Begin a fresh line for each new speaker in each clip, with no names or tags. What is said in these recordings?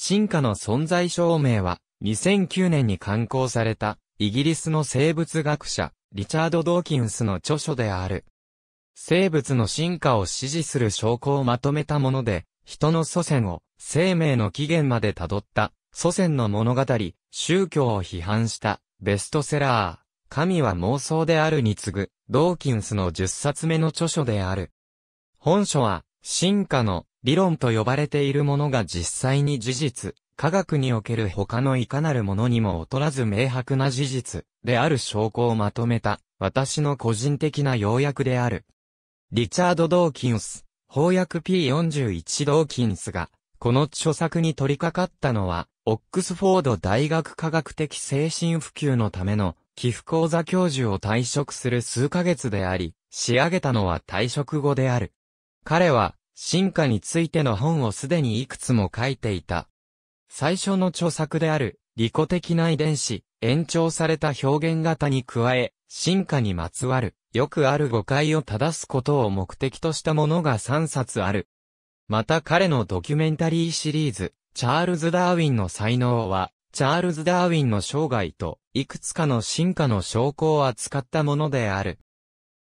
進化の存在証明は、2009年に刊行された、イギリスの生物学者、リチャード・ドーキンスの著書である。生物の進化を支持する証拠をまとめたもので、人の祖先を生命の起源まで辿った祖先の物語、宗教を批判したベストセラー、神は妄想であるに次ぐ、ドーキンスの10冊目の著書である。本書は進化の理論と呼ばれているものが実際に事実、科学における他のいかなるものにも劣らず明白な事実である証拠をまとめた、私の個人的な要約である。リチャード・ドーキンス、翻訳 P41 ドーキンスが、この著作に取り掛かったのは、オックスフォード大学科学的精神普及のための寄付講座教授を退職する数ヶ月であり、仕上げたのは退職後である。彼は、進化についての本をすでにいくつも書いていた。最初の著作である、利己的な遺伝子、延長された表現型に加え、進化にまつわる、よくある誤解を正すことを目的としたものが3冊ある。また彼のドキュメンタリーシリーズ、チャールズ・ダーウィンの才能は、チャールズ・ダーウィンの生涯と、いくつかの進化の証拠を扱ったものである。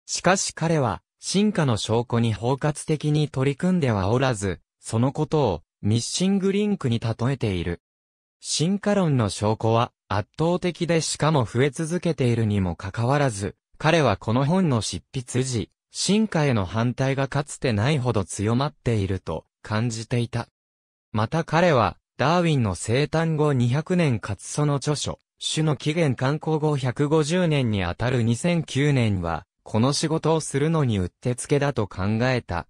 しかし彼は、進化の証拠に包括的に取り組んではおらず、そのことをミッシングリンクに例えている。進化論の証拠は圧倒的でしかも増え続けているにもかかわらず、彼はこの本の執筆時、進化への反対がかつてないほど強まっていると感じていた。また彼は、ダーウィンの生誕後200年かつその著書、種の起源刊行後150年にあたる2009年は、この仕事をするのにうってつけだと考えた。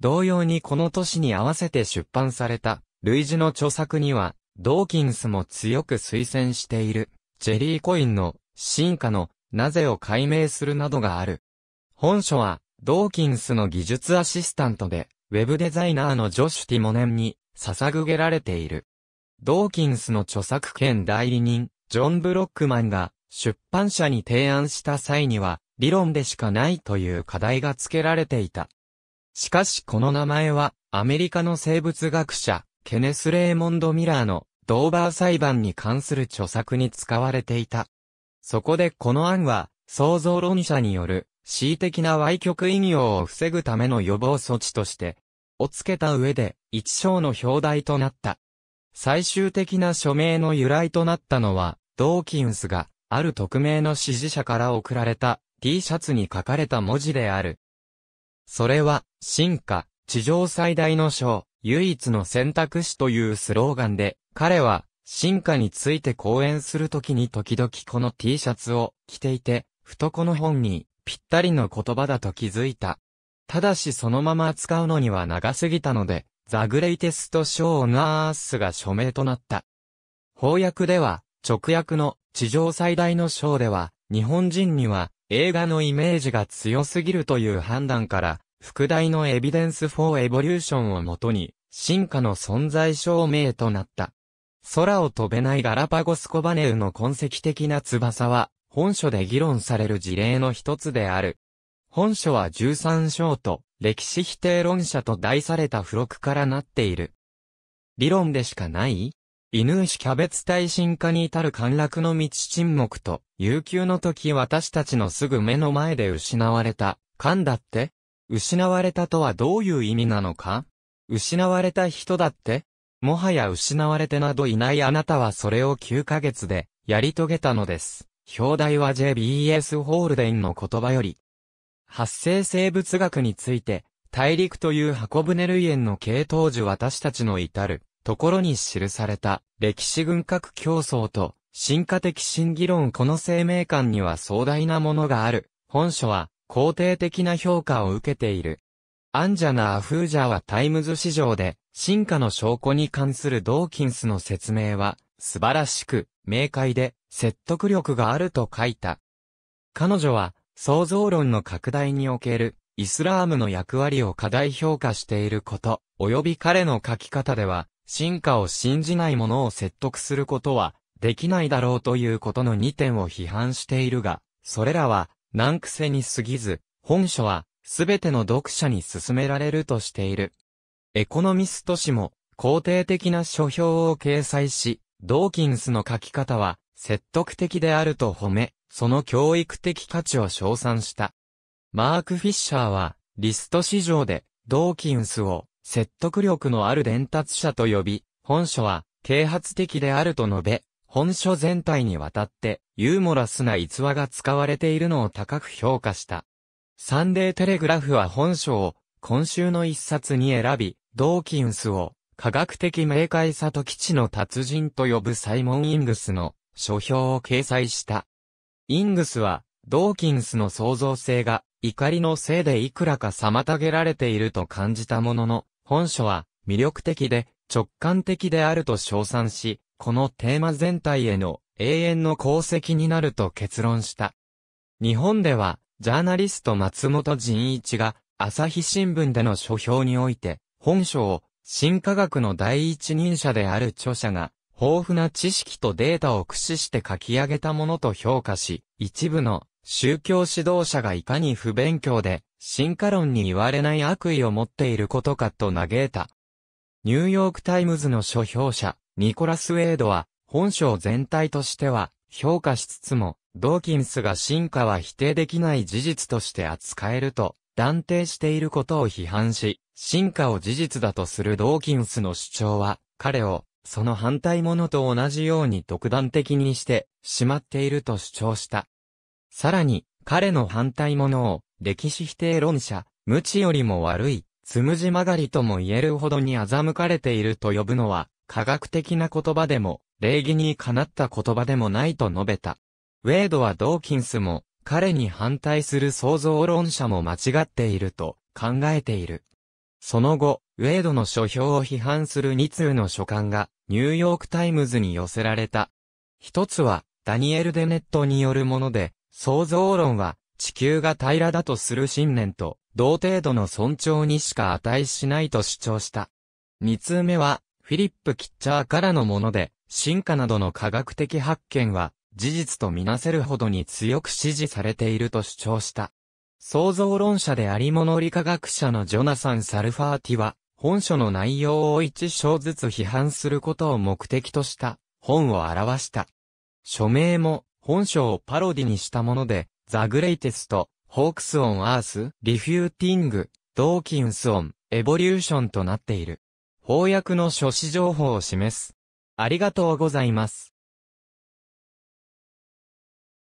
同様にこの年に合わせて出版された、類似の著作には、ドーキンスも強く推薦している、ジェリーコインの進化のなぜを解明するなどがある。本書は、ドーキンスの技術アシスタントで、ウェブデザイナーのジョシュ・ティモネンに捧げられている。ドーキンスの著作権代理人、ジョン・ブロックマンが出版社に提案した際には、理論でしかないという課題が付けられていた。しかしこの名前は、アメリカの生物学者、ケネス・レーモンド・ミラーの、ドーバー裁判に関する著作に使われていた。そこでこの案は、創造論者による、恣意的な歪曲引用を防ぐための予防措置として、をつけた上で、一章の表題となった。最終的な署名の由来となったのは、ドーキンスが、ある匿名の支持者から送られた、T シャツに書かれた文字である。それは、進化、地上最大の章、唯一の選択肢というスローガンで、彼は、進化について講演するときに時々この T シャツを着ていて、ふとこの本に、ぴったりの言葉だと気づいた。ただしそのまま扱うのには長すぎたので、ザグレイテストショーオンースが署名となった。翻訳では、直訳の地上最大の章では、日本人には映画のイメージが強すぎるという判断から、副題のエビデンス・フォー・エボリューションをもとに、進化の存在証明となった。空を飛べないガラパゴスコバネウの痕跡的な翼は、本書で議論される事例の一つである。本書は13章と、歴史否定論者と題された付録からなっている。理論でしかない犬牛キャベツ耐震化に至る陥落の道沈黙と、悠久の時私たちのすぐ目の前で失われた、勘だって失われたとはどういう意味なのか失われた人だってもはや失われてなどいないあなたはそれを9ヶ月で、やり遂げたのです。表題は JBS ホールデンの言葉より、発生生物学について、大陸という箱舟類園の系統樹私たちの至る。ところに記された歴史軍拡競争と進化的新議論この生命観には壮大なものがある。本書は肯定的な評価を受けている。アンジャナ・アフージャーはタイムズ市場で進化の証拠に関するドーキンスの説明は素晴らしく明快で説得力があると書いた。彼女は創造論の拡大におけるイスラームの役割を過大評価していること、及び彼の書き方では、進化を信じない者を説得することは、できないだろうということの2点を批判しているが、それらは、難癖に過ぎず、本書は、すべての読者に勧められるとしている。エコノミスト誌も、肯定的な書評を掲載し、ドーキンスの書き方は、説得的であると褒め、その教育的価値を称賛した。マーク・フィッシャーは、リスト市場で、ドーキンスを、説得力のある伝達者と呼び、本書は、啓発的であると述べ、本書全体にわたって、ユーモラスな逸話が使われているのを高く評価した。サンデーテレグラフは本書を、今週の一冊に選び、ドーキンスを、科学的明快さと基地の達人と呼ぶサイモン・イングスの書評を掲載した。イングスは、ドーキンスの創造性が怒りのせいでいくらか妨げられていると感じたものの、本書は魅力的で直感的であると称賛し、このテーマ全体への永遠の功績になると結論した。日本では、ジャーナリスト松本仁一が、朝日新聞での書評において、本書を、新科学の第一人者である著者が、豊富な知識とデータを駆使して書き上げたものと評価し、一部の宗教指導者がいかに不勉強で進化論に言われない悪意を持っていることかと嘆いた。ニューヨークタイムズの書評者、ニコラス・ウェイドは、本書全体としては、評価しつつも、ドーキンスが進化は否定できない事実として扱えると、断定していることを批判し、進化を事実だとするドーキンスの主張は、彼を、その反対者と同じように独断的にして、しまっていると主張した。さらに、彼の反対者を、歴史否定論者、無知よりも悪い、つむじ曲がりとも言えるほどに欺かれていると呼ぶのは、科学的な言葉でも、礼儀にかなった言葉でもないと述べた。ウェイドはドーキンスも、彼に反対する創造論者も間違っていると考えている。その後、ウェイドの書評を批判する2通の書簡が、ニューヨークタイムズに寄せられた。一つは、ダニエル・デネットによるもので、創造論は、地球が平らだとする信念と、同程度の尊重にしか値しないと主張した。二通目は、フィリップ・キッチャーからのもので、進化などの科学的発見は、事実とみなせるほどに強く支持されていると主張した。創造論者であり物理科学者のジョナサン・サルファーティは、本書の内容を一章ずつ批判することを目的とした、本を表した。署名も、本書をパロディにしたもので、ザ・グレイテスト、ホークス・オン・アース、リフューティング、ドーキンス・オン、エボリューションとなっている。翻訳の書誌情報を示す。ありがとうございます。